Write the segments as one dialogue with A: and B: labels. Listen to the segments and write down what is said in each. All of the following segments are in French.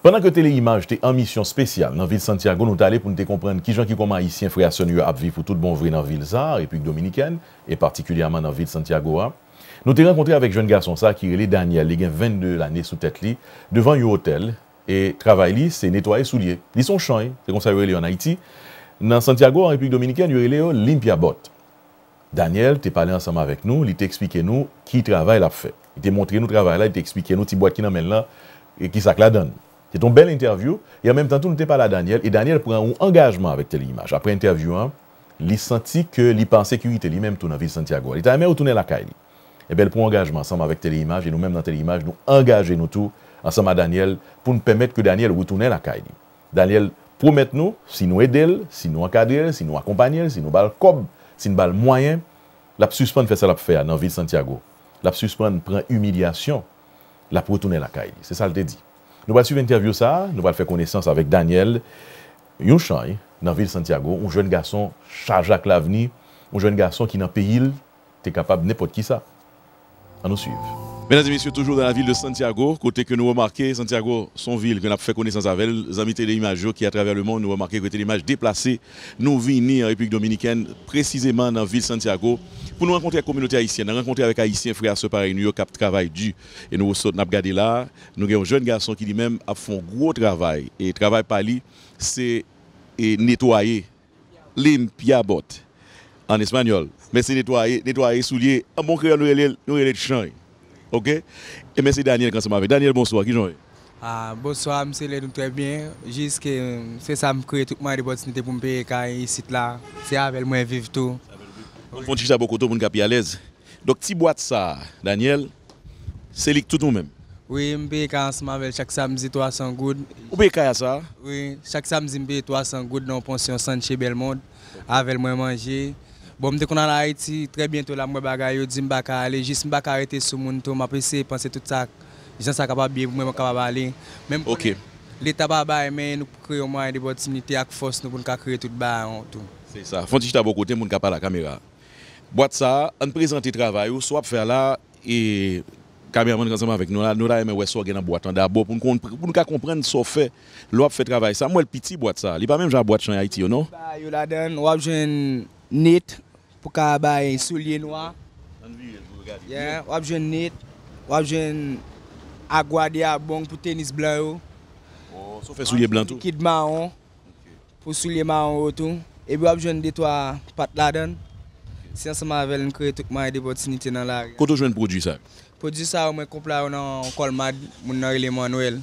A: Pendan ke te le bon imaj, te en misyon spesyal nan vil Santiago, nou te ale pou nou te komprende ki jan ki koma isyen fwe asen yo apvi pou tout bon vri nan vil ZAR, Republik Dominiken, e partikulyaman nan vil Santiago a, nou te renkontre avek jen gason sa ki rele Daniel, li gen 22 l'ane sou tet li, devan yo hotel, e travay li se netwaye sou liye. Li son chan, te konsay yo rele yo nan Haiti, nan Santiago, Republik Dominiken, yo rele yo limp ya bot. Daniel te pale ansama avek nou, li te ekspike nou ki travay la apfe. Li te montre nou travay la, li te ekspike nou ti boat ki nan men la, ki sak la don. C'est une belle interview. Et en même temps, tout n'était pas là, Daniel. Et Daniel prend un engagement avec Téléimage. Après l'interview, hein, il sentit que il pas en sécurité, lui-même, dans la ville de Santiago. Il était même retourné à la caille. Et eh bien, il prend un engagement ensemble avec Téléimage. Et nous-mêmes, dans Téléimage, nous engageons nous tous ensemble à Daniel pour nous permettre que Daniel retourne à la caille. Daniel promet nous, si nous aidons, si nous encadrons, si nous accompagnons, si nous bal cob, si nous bal moyen, la suspend fait ça la faire dans la ville de Santiago. La suspend prend humiliation, la retourner à la caille. C'est ça le dit. Nous allons suivre l'interview nous allons faire connaissance avec Daniel Yunchan, dans la ville de Santiago, un jeune garçon chargé à l'avenir, un jeune garçon qui dans le pays, est capable de n'importe qui ça. À nous suivre. Mesdames et messieurs, toujours dans la ville de Santiago, côté que nous remarquons, Santiago, son ville, que nous avons fait connaissance avec, les amis images qui, à travers le monde, nous remarquons que l'image déplacée, nous venons en République dominicaine, précisément dans la ville de Santiago, pour nous rencontrer la communauté haïtienne, nous rencontré avec Haïtiens, frères, ce pareil, New York, qui travail du. Et nous sommes regardés là, nous avons un jeune garçon qui lui-même a fait un gros travail. Et le travail par lui, c'est nettoyer, les bot, en espagnol. Mais c'est nettoyer, nettoyer, soulier, un bon créole, nous sommes Ok Et merci Daniel quand avec. Daniel, bonsoir. Qui j'en
B: ah, bonsoir, monsieur nous très bien. Jusque, euh, c'est ça, me crée tout le monde pour me payer car ici, là, c'est avec moi vivre tout.
A: On font ça beaucoup pour nous à l'aise. Donc, petit boîte ça, Daniel, c'est lui tout nous-mêmes.
B: Oui, je paye ensemble avec chaque samedi 300 gouttes. Vous payez ça Oui, chaque samedi, je paye 300 gouttes dans la pension Sanche Belmonde. Avec moi manger. Bon, dès qu'on est en Haïti, très bientôt, là, moi, bagaille, je dis, je aller, juste, je arrêter sur mon tour, je essayer penser tout ça, les gens ça capables de moi, capable aller. Même OK. L'État va bailler, mais nous créons moins de opportunités avec force, nous pouvons créer tout bas tout. C'est
A: ça. Faut que tu bon côté, mon pas la caméra. Boîte ça, on présente le travail, soit faire là et caméraman ensemble avec nous là, nous là, mais ouais, soit dans boîte d'abord pour nous pour nous comprendre ce fait, l'on fait travail ça. Moi le petit boîte ça, il pas même genre boîte en Haïti, non
B: Il yo la donne, on net pou ka bay soulye noua, wap jwen net, wap jwen agwade a bonk pou tenis blan oh, ou, pou soulye blan ou tou, e bi wap jwen detwa pat ladan, si an seman velen kre toukman e debotsinite nan lage. Koto jwen prodjisa? Prodjisa ou mwen kompla ou nan kol mad moun nan releman ou el.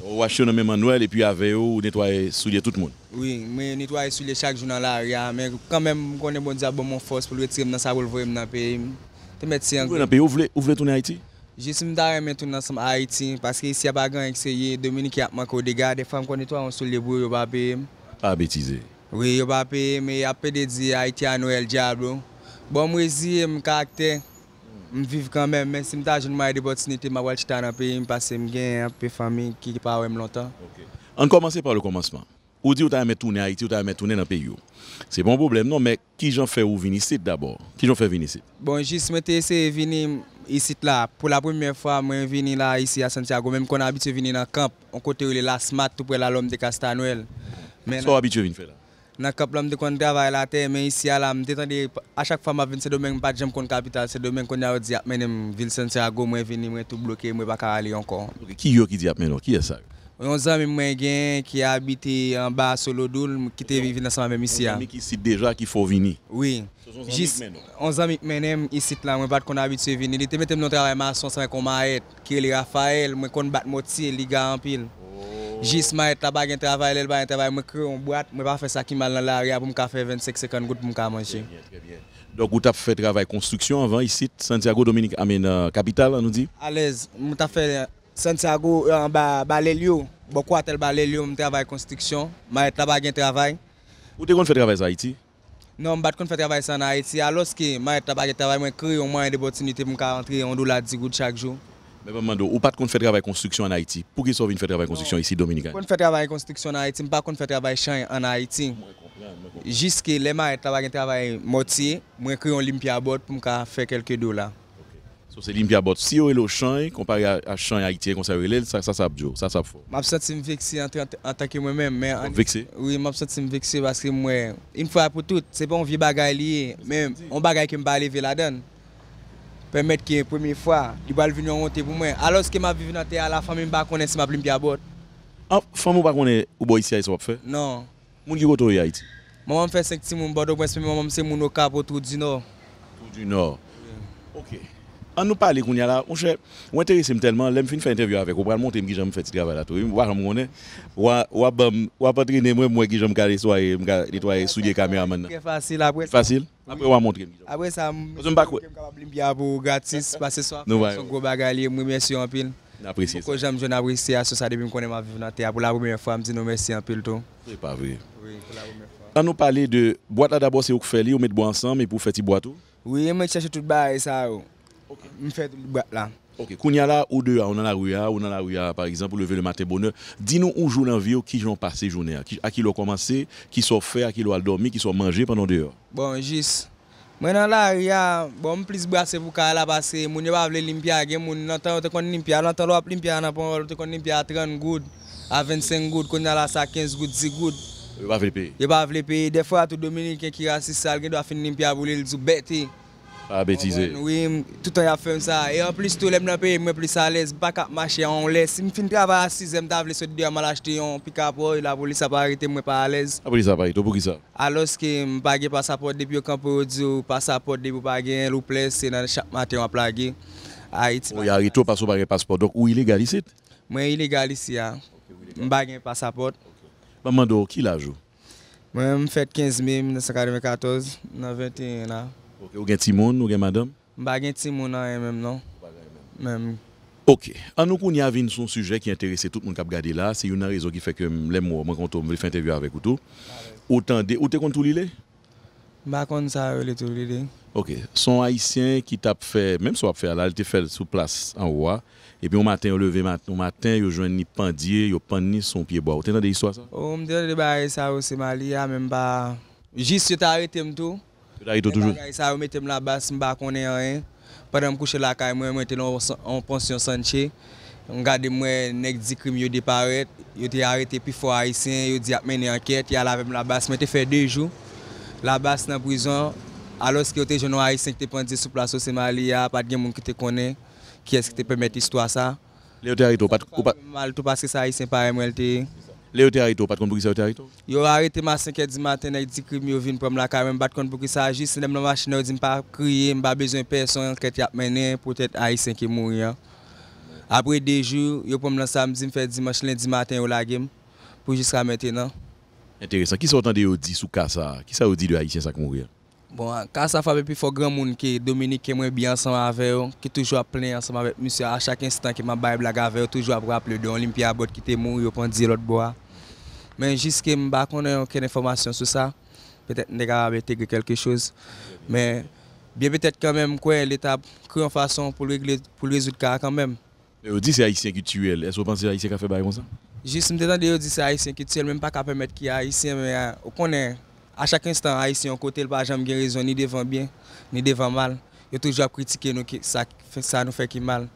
B: Ou
A: a chonome Manuel e pi ave yo ou netwaye soulye tout moun?
B: Oui, men netwaye soulye chak jounan la aria, men kanmen mwen konen bon diya bon moun fos pou lwet sirem nan sa bol vwoye mnen api. Mwen api, ou
A: vwoye toune Haiti?
B: Jisim dare men toune nan sam Haiti, paske isi a bagan ek se ye, Dominiki apman kode gade, fam konen netwaye soulye bou yon api. A betize. Oui, yon api, men api de di Haiti a Noel Diablo. Bon mwen zi m kakte. Je vivais quand même, mais si je n'ai pas de opportunité, je vais aller dans le pays, je que j'ai un peu famille qui n'a pas longtemps.
A: On commence par le commencement. Vous dites que vous avez tourné à Haïti, vous avez tourner dans le pays. C'est bon problème, non, mais qui j'en fait venir ici d'abord Qui j'en fait venir
B: Bon, juste, je de venir ici. Pour la première fois, je suis venu ici à Santiago, même si on a habitué à venir dans le camp, on côté la SMAT, tout près de la l'homme de Castanuel. Mais venir là dans le cap là me la terre mais ici à la me t'entendre à chaque fois m'a venir c'est domaine pas j'aime qu'on capital c'est domaine qu'on a dit même ville Santiago moi venir moi tout bloqué moi pas aller encore
A: qui yo qui dit mais non qui est ça
B: on a même gen qui habitait en bas solo Solodoul qui était vivre ensemble même ici là qui ici
A: déjà qu'il faut venir
B: oui juste on a même ici là moi pas qu'on habitué venir il était mettre dans travail maçon sans qu'on m'arrête qui est Raphaël moi qu'on bat moti les gars en pile j'ai et la un travail, elle bag en travail, une boîte, je ne pas faire ça qui mal dans l'arrière pour me faire 25-50 gouttes pour me manger. Très
A: Donc, vous avez fait travail construction avant ici, Santiago Dominique, à euh, capitale, nous dit
B: À l'aise, je avez fait euh, Santiago euh, en bas, bas les lieux, beaucoup à tel bas les lieux, je travaille construction, je fait un en travail. Vous avez fait travail en Haïti Non, je ne fais pas travail en Haïti, alors que je travaille, en travail, je crée un moyen d'opportunité pour rentrer en dollars 10 gouttes chaque jour.
A: Mais Mando, ou pas qu'on fait travail construction en Haïti, pour qui soient une fait travail construction ici dominicain. Qu'on
B: fait travail construction en Haïti, pas qu'on fait travail champ en Haïti. Jusqu'à que les maires travaillent travail moitié, moi créer un limpia pour faire quelques dollars.
A: So c'est limpia Si vous avez le champ comparé à champ haïtien qu'on ça ça ça ça bjo, ça ça fort.
B: M'a suis me vexer en, tant que moi-même mais vexé. Oui, je suis me vexer parce que moi une fois pour toutes, c'est pas un vieux bagage, lié, mais un bagage qui me pas lever la donne. Permet ki premier fwa, li bal vinyo anote pou mwen. Alos ki ma vinyo anote ah, a la, fami mba konen si mba blimpi a bot.
A: An, fami mba konen oubo isya iswap fe? Non. Moun ki go to yaiti?
B: Moun an fe senk ti moun bado, mwen se moun anote moun okapo tou di nor. Tou di nor. Ok. An
A: nou pali koun yala, ouche, ou enteresim telman, lem fin fè intervyo avek, ou pral monte mki jom fè tit gava la tou. Ou apotri ne mwen mwen ki jom kare soye, mwen kare soye, souye kame a mena.
B: Fasil apotri. Fasil? Après, on va montrer. Après ça, je suis capable de pour gratis, passer soir. C'est un gros bagage, je en pile. J'apprécie ça. J'aime apprécier Ce depuis que je ma vie Pour la première fois, je dis merci en pile. C'est pas
A: vrai. Oui, pour la première fois. Quand nous parlons de boîte d'abord, c'est vous vous mettez bois ensemble et pour faire
B: Oui, je cherche tout le ça. Oh. Okay. Je fais tout le bah, là. Ok,
A: Kounia ou deux, on a la rue, on a la rue, par exemple, lever le matin bonheur. Dis-nous où joue vie, qui ont passé journée, à qui l'ont commencé, qui sont fait, à qui l'ont dormi, qui sont mangés pendant deux heures.
B: Bon, juste. Maintenant là, il y a bon plus brassé pour qu'elle passe. Mon ne va pas l'Olympia, gain mon n'entend te connait l'Olympia, l'entend l'Olympia n'a pas te connait l'Olympia à 30 gouttes, à 25 gouttes, qu'on a là ça 15 gouttes, 10 gouttes. Il va vle payer. Il va vle payer. Des fois tout dominicain qui raciste ça, il doit finir l'Olympia pour lui bête. Eh. A ah, betize. Oui, tout en y a fem sa. En plus, tout le mè mè plis a lèz. Bak ap mache, an lèz. Mè finit ap a asise, mè dav lè sot di a mal achete yon. Pika ap wò, la polis ap a retè mè mè pa lèz. A
A: polis ap a retò, pou ki sa?
B: A los ke m bagè pasapot, debi yo kampo yo dzi ou pasapot, debi yo bagè yon loup lèz, se nan chak matè yon a plagè. Ou yare
A: to pasop bagè pasapot, dok ou ilegal isit?
B: Mè ilegal isi, a. M bagè yon pasapot.
A: Mè mando, ki la jou?
B: Mè m fèt 15 mi
A: Ou gen timoun, ou gen madame?
B: Non? Ba gen timoun an e menm nan.
A: Ok, an nou kon y avin son suje ki enterese tout moun kap gade la, se yon an rezon ki fe ke m lèm wò, mwen kontou m veli fe interviw avèk wò tou. Ou te kontou li le?
B: Ba kontou sa wè le tout li le.
A: Ok, son haisyen ki tap fè, menm so ap fè alal, te fè sou plas an wò, e pi ou maten ou leve, ou maten yo jwen ni pandye, yo pand ni son pie bo. Ou ten nan de hiswa?
B: Oh, ou m deyote de bari sa wè se mali, a menm ba jis yo tarite m tou, Mwen te remete mwen la bas mwen bak konen an, padan mwen kouche la ka mwen mwen te lon ponsyon sanche, mwen gade mwen nek di krim yo deparet, yo te arete pi fwa Aysen, yo di apmen enkete, ya la mwen la bas mwen te fe dey jou, la bas nan brizan, alos ki yo te jenon Aysen ki te pandye sou plaso seman liya, pat gen mwen ki te konen, ki eske te pemeti stwa sa. Le yo te arete ou pat kou pa? Mwen te remete mwen la bas mwen te konen an, padan mwen kouche la ka mwen te ponsyon sanche, yo te arrete pi fwa Aysen, yo te apmen enkete, yo te arrete pi fwa Aysen, yo te apmen enkete. Le yo te harito, pat kon pou ki sa yo te harito? Yo harite ma 5 e di maten, ek di krim yo vin prom la kare, m bat kon pou ki sa aji, se nem la machine yo di m pa kriye, m ba bezon person anket yap menen, pou tèt Aisyen ki mouri ya. Apre de jou, yo prom lan samdi, m fè dimanche, lendi maten yo la gem, pou jiska meten nan.
A: Interesant, ki sa otan de yo di sou ka sa, ki sa yo di de Aisyen sa ki moun ya?
B: Bon, ka sa fap epi fok gran moun ki Dominique ke mwen bi ansan avè yo, ki toujwa plè ansan avè. Mwen se a chak instant ki mwen bay blag avè yo, toujwa blag aple do, olimpia bot ki te moun yo pan di lòt bo a. Men, jist ke mba konen okèn informasyon sou sa, pètè nè gara abè te gre kelke chòz. Men, biye pètè kèmèm kwen l'etap kri an fason pou l'wezout ka kèmèm. E o di se a isyè ki tü el, es wopan se a isyè ka fè bay bon sa? Jist mwen detan de yo di se a isyè ki tü el, mwen pa ka pèmèt ki a isyè, à chaque instant, on côté, le jamais raison, ni devant bien, ni devant mal. Ils toujours critiquer nous, ça, ça nous fait qui mal.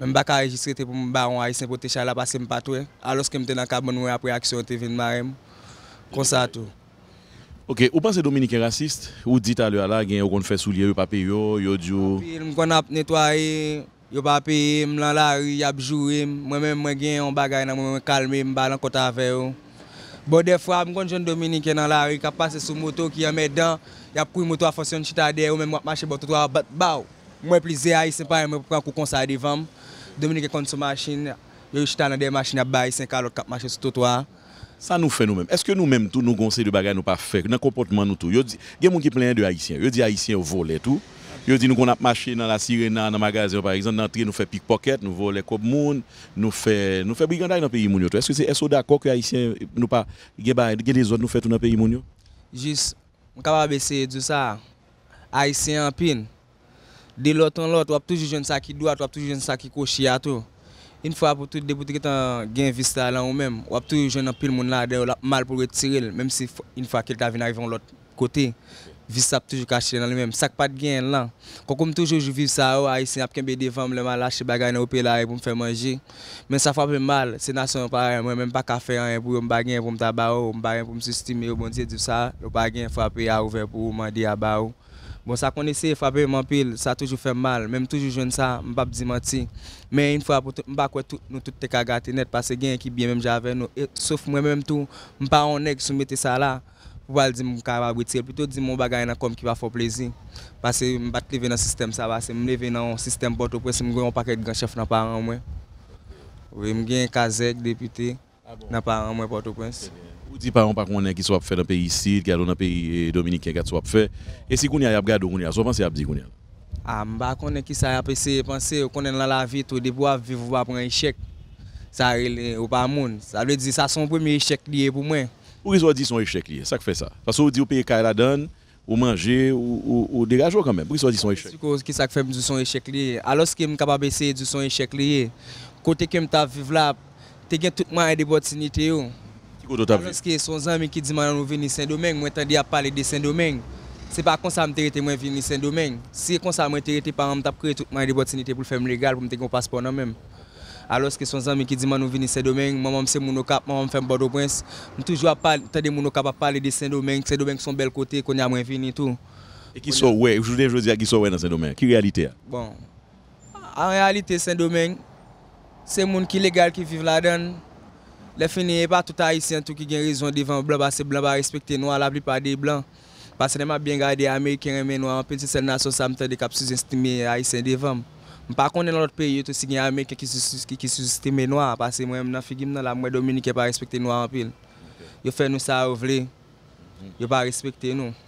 B: Même pas enregistrer pour mon baron Haïtien pour t'échapper parce pas Alors que je suis dans le après action te de Marem. Comme ça, tout.
A: Ok, ou pensez Dominicain raciste Ou dit à l'heure là, ont fait soulier, pas
B: nettoyé. Yo dans la ri, ap Moi-même, men suis Bo defwa, mwen konjon Dominike nan la rik a pase sou moto ki yame dan, yap kouy moto a fonsyon chita de, ou men mwap mache bo totoa, bat bau, mwen plize Aisyen pa yon mwen pou pran kou konsa di vam. Dominike konjon sou masin, yon chita nan de masin a ba Aisyen ka lot kap mache sou totoa. Sa nou fe nou men, eske nou men tout nou gonsi de bagay
A: nou pa fe, nan komportman nou tout, yon di, gen mwen ki plen de Aisyen, yon di Aisyen vole tout. Yo dit nous qu'on a marché dans la sirène, dans le magasin, par exemple, dans nous fait pickpocket, nous volons les copes monde, nous fait, nous fait brigandage dans le pays mounio. Est-ce que c'est est d'accord que les Haïtiens, nous pas, des autres nous fait tout dans le pays mounio?
B: Juste, on capable essayer de ça. Haïtien, en pine De l'autre en l'autre, on toujours jeune ça qui doit, on toujours jeune ça qui coche à tout. Une fois pour tout député qui gain vista là ou même, on toujours jeune en pile monde là, mal pour retirer, même si une fois quelqu'un vient arriver de l'autre côté. Vis sa pou toujou kache nan li menm. Sak pat gen lan. Kon kon toujou jou viv sa ou, a yi sin apke mbe devan mleman lache bagay nan ou pelare pou mfe manji. Men sa fapre mal, se naso an pa re, mwen menm pa kafe an, e mba gen pou mta ba ou, mba gen pou mse stime ou bondye du sa. O bagen fapre a ouver pou ou mandi a ba ou. Bon sa kon ese fapre mampil, sa toujou fapre mal, menm toujou joun sa, mba pdi manti. Men yon fapre mba kwe tout nou tout te ka gate net, pase gen ki biye menm jave nou. E, Sof mwen menm tou, mba an neg sou mette sa la. Ou pas dire que je retirer, plutôt dire mon bagage comme qui va faire plaisir. Parce que je ne vais pas lever dans le système, ça va. C'est me lever dans le système porte prince, je vais un paquet de chef chefs dans parents. Oui, je suis un casec, député, ah dans parents, moi, Port-au-Prince.
A: Vous dites parents pas qu'on qui soit fait dans le pays ici, qui est dans le pays eh, dominicain, qui soit fait. Et si vous avez regardé, vous pensez à dire qu'on
B: Ah, je ne sais pas qui ça a pensé, penser, qu'on est dans la vie, tout debout, vivre, vous prendre un échec. Ça, ou pas monde. Ça veut dire que ça, son premier échec lié pour moi ou risque dit son échec lié. Ça
A: fait ça. Parce que vous dites, pays qu'elle la donne, ou manger, ou, ou, ou dégager quand même. Pour soient dit son échec.
B: C'est ce qui fait du son échec lié. Alors, ce qui est capable d'essayer du son échec lié, côté que je vivre là, tu as tout moyen d'opportunité. Alors, ce qui est son ami qui dit, nous venons Saint-Domingue, moi, je à parler de Saint-Domingue. Ce n'est pas comme ça que je suis venir Saint-Domingue. Si comme ça que je suis venu, je créé tout des opportunités pour le faire légal, pour me faire un passeport. Même. alos ke son zami ki di man nou vini Saint-Domingue, mamam se mounokap, mamam fem Bordeaux-Prince, nou toujou a pale, te de mounokap a pale de Saint-Domingue, Saint-Domingue son bel kote, kon ya mwen vini tout. E ki
A: sou we, oujou de jousi a ki sou we nan Saint-Domingue, ki realite a?
B: Bon, a realite Saint-Domingue, se moun ki legal ki vive la den, le feni e pa tout a Aïsien tout ki gen rizon devan, blan ba se blan ba respekte nou a la pli pa de blan, pasen em a bien gade Amerikien remen nou a, an pe ti sel naso sa mwen te de kap sou jen stimi Aïsien devan Mpa konnen lout peye, to si gen a mek ki susiste menwa, pase mwen mnen figi mnen la mwen dominike pa respekte nou anpil. Yo fè nou sa rouvle, mhm. yo pa respekte nou.